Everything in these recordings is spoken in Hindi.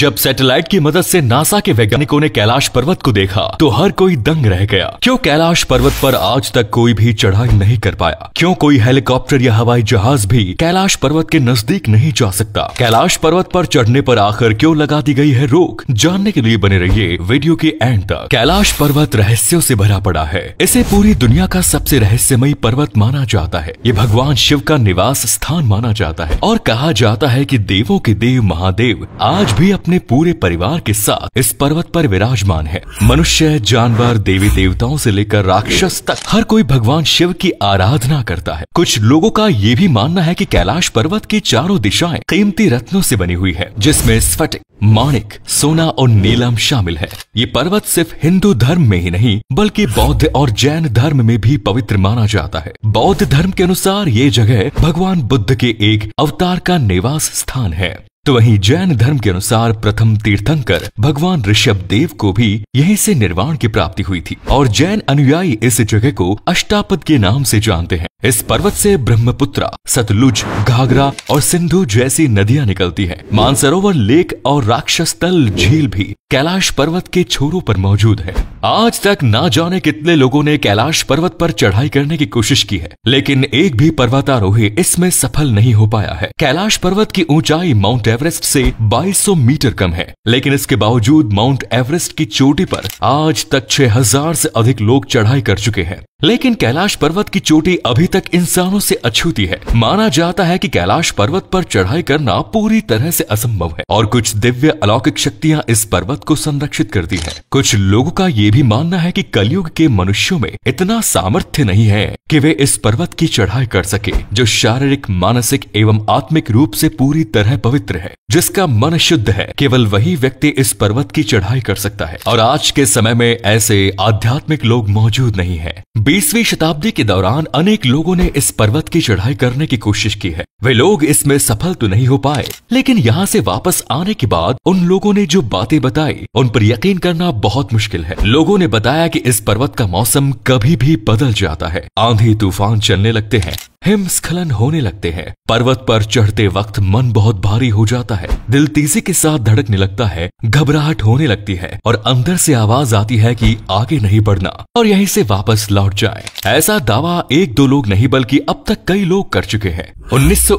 जब सैटेलाइट की मदद से नासा के वैज्ञानिकों ने कैलाश पर्वत को देखा तो हर कोई दंग रह गया क्यों कैलाश पर्वत पर आज तक कोई भी चढ़ाई नहीं कर पाया क्यों कोई हेलीकॉप्टर या हवाई जहाज भी कैलाश पर्वत के नजदीक नहीं जा सकता कैलाश पर्वत पर चढ़ने पर आखिर क्यों लगा दी गई है रोक जानने के लिए बने रहिए वीडियो के एंड तक कैलाश पर्वत रहस्यों से भरा पड़ा है इसे पूरी दुनिया का सबसे रहस्यमयी पर्वत माना जाता है ये भगवान शिव का निवास स्थान माना जाता है और कहा जाता है की देवों के देव महादेव आज भी अपने पूरे परिवार के साथ इस पर्वत पर विराजमान है मनुष्य जानवर देवी देवताओं से लेकर राक्षस तक हर कोई भगवान शिव की आराधना करता है कुछ लोगों का ये भी मानना है कि कैलाश पर्वत की चारों दिशाएं कीमती रत्नों से बनी हुई है जिसमें स्फटिक माणिक सोना और नीलम शामिल है ये पर्वत सिर्फ हिंदू धर्म में ही नहीं बल्कि बौद्ध और जैन धर्म में भी पवित्र माना जाता है बौद्ध धर्म के अनुसार ये जगह भगवान बुद्ध के एक अवतार का निवास स्थान है तो वहीं जैन धर्म के अनुसार प्रथम तीर्थंकर भगवान ऋषभ देव को भी यहीं से निर्वाण की प्राप्ति हुई थी और जैन अनुयायी इस जगह को अष्टापद के नाम से जानते हैं इस पर्वत से ब्रह्मपुत्रा सतलुज घाघरा और सिंधु जैसी नदियां निकलती हैं। मानसरोवर लेक और राक्षस तल झील भी कैलाश पर्वत के छोरों पर मौजूद है आज तक ना जाने कितने लोगों ने कैलाश पर्वत पर चढ़ाई करने की कोशिश की है लेकिन एक भी पर्वतारोही इसमें सफल नहीं हो पाया है कैलाश पर्वत की ऊंचाई माउंट एवरेस्ट से 2200 मीटर कम है लेकिन इसके बावजूद माउंट एवरेस्ट की चोटी पर आज तक 6000 से अधिक लोग चढ़ाई कर चुके हैं लेकिन कैलाश पर्वत की चोटी अभी तक इंसानों से अछूती है माना जाता है कि कैलाश पर्वत पर चढ़ाई करना पूरी तरह से असंभव है और कुछ दिव्य अलौकिक शक्तियां इस पर्वत को संरक्षित करती हैं। कुछ लोगों का ये भी मानना है कि कलयुग के मनुष्यों में इतना सामर्थ्य नहीं है कि वे इस पर्वत की चढ़ाई कर सके जो शारीरिक मानसिक एवं आत्मिक रूप से पूरी तरह पवित्र है जिसका मन शुद्ध है केवल वही व्यक्ति इस पर्वत की चढ़ाई कर सकता है और आज के समय में ऐसे आध्यात्मिक लोग मौजूद नहीं है बीसवीं शताब्दी के दौरान अनेक लोगों ने इस पर्वत की चढ़ाई करने की कोशिश की है वे लोग इसमें सफल तो नहीं हो पाए लेकिन यहाँ से वापस आने के बाद उन लोगों ने जो बातें बताई उन पर यकीन करना बहुत मुश्किल है लोगों ने बताया कि इस पर्वत का मौसम कभी भी बदल जाता है आंधी तूफान चलने लगते हैं हिमस्खलन होने लगते हैं पर्वत पर चढ़ते वक्त मन बहुत भारी हो जाता है दिल तेजी के साथ धड़कने लगता है घबराहट होने लगती है और अंदर से आवाज आती है कि आगे नहीं बढ़ना और यहीं से वापस लौट जाए ऐसा दावा एक दो लोग नहीं बल्कि अब तक कई लोग कर चुके हैं उन्नीस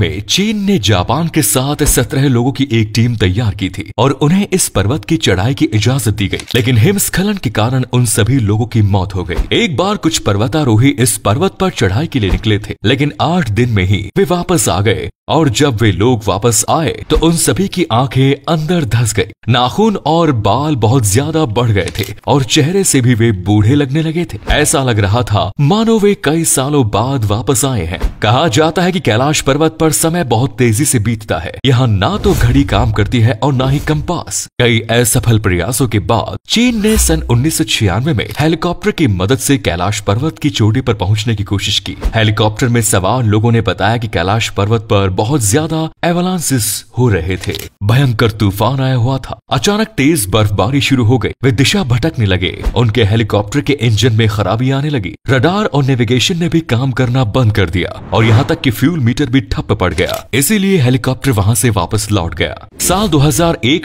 में चीन ने जापान के साथ सत्रह लोगों की एक टीम तैयार की थी और उन्हें इस पर्वत की चढ़ाई की इजाजत दी गई लेकिन हिमस्खलन के कारण उन सभी लोगों की मौत हो गई एक बार कुछ पर्वतारोही इस पर्वत पर चढ़ाई के लिए निकले निकले थे लेकिन आठ दिन में ही वे वापस आ गए और जब वे लोग वापस आए तो उन सभी की आंखें अंदर धस गई नाखून और बाल बहुत ज्यादा बढ़ गए थे और चेहरे से भी वे बूढ़े लगने लगे थे ऐसा लग रहा था मानो वे कई सालों बाद वापस आए हैं कहा जाता है कि कैलाश पर्वत पर समय बहुत तेजी से बीतता है यहाँ ना तो घड़ी काम करती है और ना ही कंपास कई असफल प्रयासों के बाद चीन ने सन उन्नीस में हेलीकॉप्टर की मदद से कैलाश पर्वत की चोटी पर पहुंचने की कोशिश की हेलीकॉप्टर में सवार लोगों ने बताया कि कैलाश पर्वत पर बहुत ज्यादा एवलांसिस हो रहे थे भयंकर तूफान आया हुआ था अचानक तेज बर्फबारी शुरू हो गई वे दिशा भटकने लगे उनके हेलीकॉप्टर के इंजन में खराबी आने लगी रडार और नेविगेशन ने भी काम करना बंद कर दिया और यहाँ तक की फ्यूल मीटर भी ठप पड़ गया इसीलिए हेलीकॉप्टर वहाँ ऐसी वापस लौट गया साल दो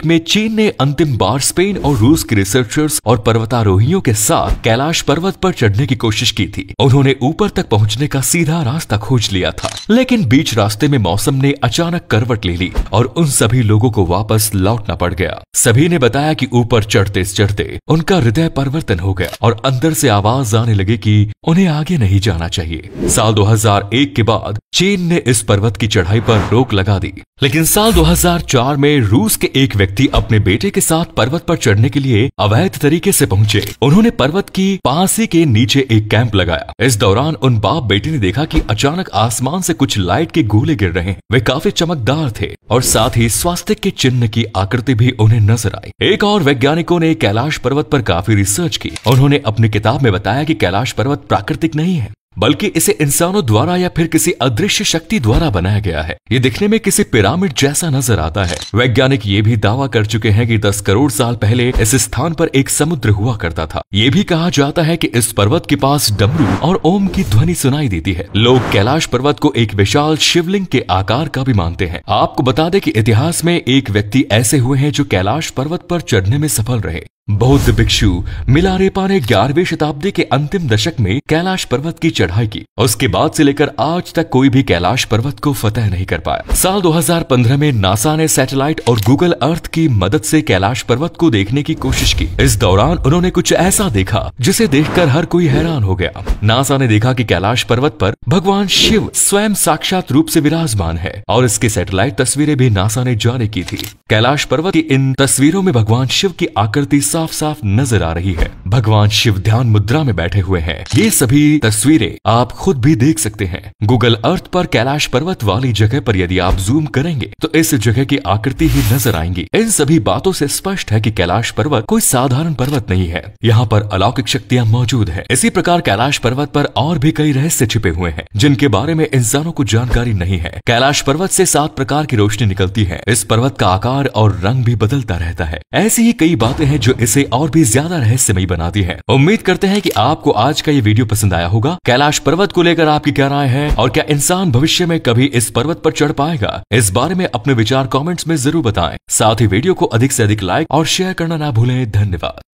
में चीन ने अंतिम बार स्पेन और रूस के रिसर्चर्स और पर्वतारोहियों के साथ कैलाश पर्वत पर चढ़ने की कोशिश की थी उन्होंने ऊपर तक पहुँचने का सीधा रास्ता खोज लिया था लेकिन बीच रास्ते में मौसम मौसम ने अचानक करवट ले ली और उन सभी लोगों को वापस लौटना पड़ गया सभी ने बताया कि ऊपर चढ़ते चढ़ते उनका हृदय परिवर्तन हो गया और अंदर से आवाज आने लगी कि उन्हें आगे नहीं जाना चाहिए साल 2001 के बाद चीन ने इस पर्वत की चढ़ाई पर रोक लगा दी लेकिन साल 2004 में रूस के एक व्यक्ति अपने बेटे के साथ पर्वत पर चढ़ने के लिए अवैध तरीके से पहुंचे उन्होंने पर्वत की पासी के नीचे एक कैंप लगाया इस दौरान उन बाप बेटे ने देखा कि अचानक आसमान से कुछ लाइट के गोले गिर रहे रहे हैं वे काफी चमकदार थे और साथ ही स्वास्थ्य के चिन्ह की आकृति भी उन्हें नजर आई एक और वैज्ञानिकों ने कैलाश पर्वत पर काफी रिसर्च की उन्होंने अपनी किताब में बताया कि कैलाश पर्वत प्राकृतिक नहीं है बल्कि इसे इंसानों द्वारा या फिर किसी अदृश्य शक्ति द्वारा बनाया गया है ये दिखने में किसी पिरामिड जैसा नजर आता है वैज्ञानिक ये भी दावा कर चुके हैं कि 10 करोड़ साल पहले इस स्थान पर एक समुद्र हुआ करता था ये भी कहा जाता है कि इस पर्वत के पास डमरू और ओम की ध्वनि सुनाई देती है लोग कैलाश पर्वत को एक विशाल शिवलिंग के आकार का भी मानते हैं आपको बता दें कि इतिहास में एक व्यक्ति ऐसे हुए हैं जो कैलाश पर्वत पर चढ़ने में सफल रहे बौद्ध भिक्षु मिलारेपा ने ग्यारहवीं शताब्दी के अंतिम दशक में कैलाश पर्वत की चढ़ाई की उसके बाद से लेकर आज तक कोई भी कैलाश पर्वत को फतेह नहीं कर पाया साल 2015 में नासा ने सैटेलाइट और गूगल अर्थ की मदद से कैलाश पर्वत को देखने की कोशिश की इस दौरान उन्होंने कुछ ऐसा देखा जिसे देखकर हर कोई हैरान हो गया नासा ने देखा की कैलाश पर्वत पर भगवान शिव स्वयं साक्षात रूप से विराजमान है और इसकी सैटेलाइट तस्वीरें भी नासा ने जारी की थी कैलाश पर्वत की इन तस्वीरों में भगवान शिव की आकृति साफ साफ नजर आ रही है भगवान शिव ध्यान मुद्रा में बैठे हुए हैं ये सभी तस्वीरें आप खुद भी देख सकते हैं गूगल अर्थ पर कैलाश पर्वत वाली जगह पर यदि आप जूम करेंगे तो इस जगह की आकृति ही नजर आएंगी इन सभी बातों से स्पष्ट है कि कैलाश पर्वत कोई साधारण पर्वत नहीं है यहाँ पर अलौकिक शक्तियाँ मौजूद है इसी प्रकार कैलाश पर्वत पर और भी कई रहस्य छिपे हुए हैं हैं जिनके बारे में इंसानों को जानकारी नहीं है कैलाश पर्वत से सात प्रकार की रोशनी निकलती है इस पर्वत का आकार और रंग भी बदलता रहता है ऐसी ही कई बातें हैं जो इसे और भी ज्यादा रहस्यमयी बनाती है उम्मीद करते हैं की आपको आज का ये वीडियो पसंद आया होगा कैलाश पर्वत को लेकर आपकी क्या राय है और क्या इंसान भविष्य में कभी इस पर्वत पर चढ़ पाएगा इस बारे में अपने विचार कॉमेंट्स में जरूर बताए साथ ही वीडियो को अधिक से अधिक लाइक और शेयर करना ना भूलें धन्यवाद